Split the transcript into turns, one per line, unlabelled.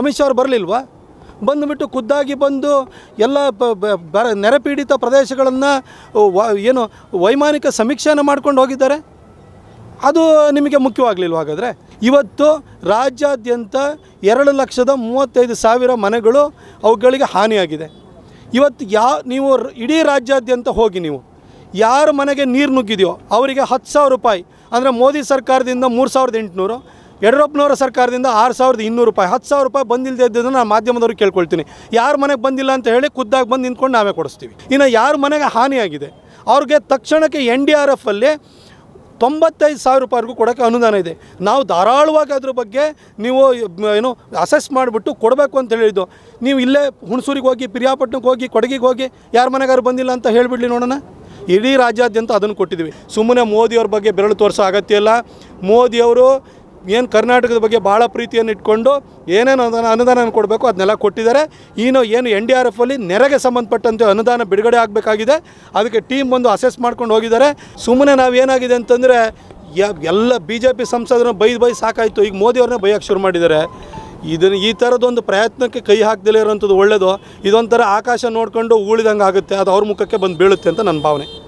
ಅಮಿತ್ ಶಾ ಅವರು ಬರಲಿಲ್ವಾ ಬಂದುಬಿಟ್ಟು ಖುದ್ದಾಗಿ ಬಂದು ಎಲ್ಲ ನೆರೆಪೀಡಿತ ಪ್ರದೇಶಗಳನ್ನು ಏನು ವೈಮಾನಿಕ ಸಮೀಕ್ಷೆಯನ್ನು ಮಾಡ್ಕೊಂಡು ಹೋಗಿದ್ದಾರೆ ಅದು ನಿಮಗೆ ಮುಖ್ಯವಾಗಲಿಲ್ವ ಹಾಗಾದರೆ ಇವತ್ತು ರಾಜ್ಯಾದ್ಯಂತ ಎರಡು ಲಕ್ಷದ ಮೂವತ್ತೈದು ಸಾವಿರ ಮನೆಗಳು ಅವುಗಳಿಗೆ ಹಾನಿಯಾಗಿದೆ ಇವತ್ತು ಯಾ ನೀವು ಇಡೀ ರಾಜ್ಯಾದ್ಯಂತ ಹೋಗಿ ನೀವು ಯಾರ ಮನೆಗೆ ನೀರು ನುಗ್ಗಿದೆಯೋ ಅವರಿಗೆ ಹತ್ತು ಸಾವಿರ ರೂಪಾಯಿ ಅಂದರೆ ಮೋದಿ ಸರ್ಕಾರದಿಂದ ಮೂರು ಸಾವಿರದ ಎಂಟುನೂರು ಯಡಿಯೂರಪ್ಪನವರ ಸರ್ಕಾರದಿಂದ ಆರು ಸಾವಿರದ ಇನ್ನೂರು ರೂಪಾಯಿ ಹತ್ತು ಸಾವಿರ ರೂಪಾಯಿ ಬಂದಿಲ್ಲದೆ ಇದ್ದನ್ನು ನಾನು ಮಾಧ್ಯಮದವ್ರಿಗೆ ಕೇಳ್ಕೊಳ್ತೀನಿ ಯಾರು ಮನೆಗೆ ಬಂದಿಲ್ಲ ಅಂತ ಹೇಳಿ ಖುದ್ದಾಗಿ ಬಂದು ನಿಂತ್ಕೊಂಡು ನಾವೇ ಕೊಡಿಸ್ತೀವಿ ಇನ್ನು ಯಾರು ಮನೆಗೆ ಹಾನಿಯಾಗಿದೆ ಅವ್ರಿಗೆ ತಕ್ಷಣಕ್ಕೆ ಎನ್ ಡಿ ಆರ್ ಎಫಲ್ಲಿ ತೊಂಬತ್ತೈದು ಸಾವಿರ ರೂಪಾಯಿವರೆಗೂ ಕೊಡೋಕ್ಕೆ ಅನುದಾನ ಇದೆ ನಾವು ಧಾರಾಳವಾಗಿ ಅದ್ರ ಬಗ್ಗೆ ನೀವು ಏನು ಅಸೆಸ್ ಮಾಡಿಬಿಟ್ಟು ಕೊಡಬೇಕು ಅಂತ ಹೇಳಿದ್ದು ನೀವು ಇಲ್ಲೇ ಹುಣಸೂರಿಗೆ ಹೋಗಿ ಪಿರಿಯಾಪಟ್ಟಣಕ್ಕೆ ಹೋಗಿ ಕೊಡಗಿಗೆ ಹೋಗಿ ಯಾರ ಮನೆಗಾರು ಬಂದಿಲ್ಲ ಅಂತ ಹೇಳಿಬಿಡ್ಲಿ ನೋಡೋಣ ಇಡೀ ರಾಜ್ಯಾದ್ಯಂತ ಅದನ್ನು ಕೊಟ್ಟಿದ್ದೀವಿ ಸುಮ್ಮನೆ ಮೋದಿಯವ್ರ ಬಗ್ಗೆ ಬೆರಳು ತೋರಿಸೋ ಅಗತ್ಯ ಇಲ್ಲ ಮೋದಿಯವರು ಏನು ಕರ್ನಾಟಕದ ಬಗ್ಗೆ ಭಾಳ ಪ್ರೀತಿಯನ್ನು ಇಟ್ಕೊಂಡು ಏನೇನು ಅನುದಾನ ಅನುದಾನ ಕೊಡಬೇಕು ಅದನ್ನೆಲ್ಲ ಕೊಟ್ಟಿದ್ದಾರೆ ಇನ್ನು ಏನು ಎನ್ ಡಿ ಆರ್ ಎಫ್ ಅಲ್ಲಿ ನೆರೆಗೆ ಸಂಬಂಧಪಟ್ಟಂತೆ ಅನುದಾನ ಬಿಡುಗಡೆ ಆಗಬೇಕಾಗಿದೆ ಅದಕ್ಕೆ ಟೀಮ್ ಬಂದು ಅಸೆಸ್ ಮಾಡ್ಕೊಂಡು ಹೋಗಿದ್ದಾರೆ ಸುಮ್ಮನೆ ನಾವು ಏನಾಗಿದೆ ಅಂತಂದರೆ ಎಲ್ಲ ಬಿ ಜೆ ಪಿ ಸಂಸದರನ್ನು ಬೈದು ಬೈ ಸಾಕಾಯಿತು ಈಗ ಮೋದಿಯವ್ರನ್ನ ಬೈಯಕ್ಕೆ ಶುರು ಮಾಡಿದ್ದಾರೆ ಇದನ್ನು ಈ ಥರದೊಂದು ಪ್ರಯತ್ನಕ್ಕೆ ಕೈ ಹಾಕದಲ್ಲೇ ಇರೋವಂಥದ್ದು ಒಳ್ಳೆಯದು ಇದೊಂಥರ ಆಕಾಶ ನೋಡಿಕೊಂಡು ಉಳಿದಂಗೆ ಆಗುತ್ತೆ ಅದು ಅವ್ರ ಮುಖಕ್ಕೆ ಬಂದು ಬೀಳುತ್ತೆ ಅಂತ ನನ್ನ ಭಾವನೆ